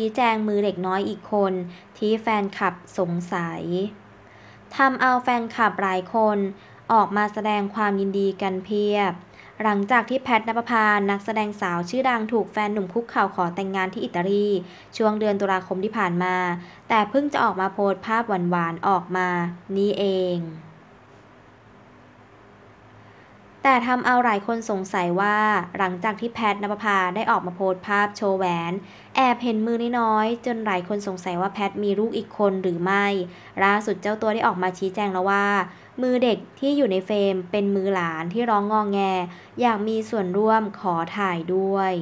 ชี้แจงมือเด็กน้อยอีกคนที่แฟนคลับสงสัยทำเอาแฟนคลับหลายคน ออกมาแสดงความยินดีกันเพียบ หลังจากที่แพทณปภานักแสดงสาวชื่อดังถูกแฟนหนุ่มคุกเข่าขอแต่งงานที่อิตาลีช่วงเดือนตุลาคมที่ผ่านมา แต่เพิ่งจะออกมาโพสต์ภาพหวานๆออกมา นี่เองแต่ทำเอาหลายคนสงสัยว่าหลังจากที่แพทนภพา ได้ออก มา โพสต์ภาพโชว์แหวน แอบเห็นมือน้อยๆจนหลาย คนสงสัยว่าแพท มี ลูก อีกคนหรือไม่ล่าสุดเจ้าตัวได้ออกมาชี้แจงแล้วว่า มือเด็กที่อยู่ในเฟรม เป็นมือหลานที่ร้องงองแง อยากมีส่วนร่วมขอถ่ายด้วย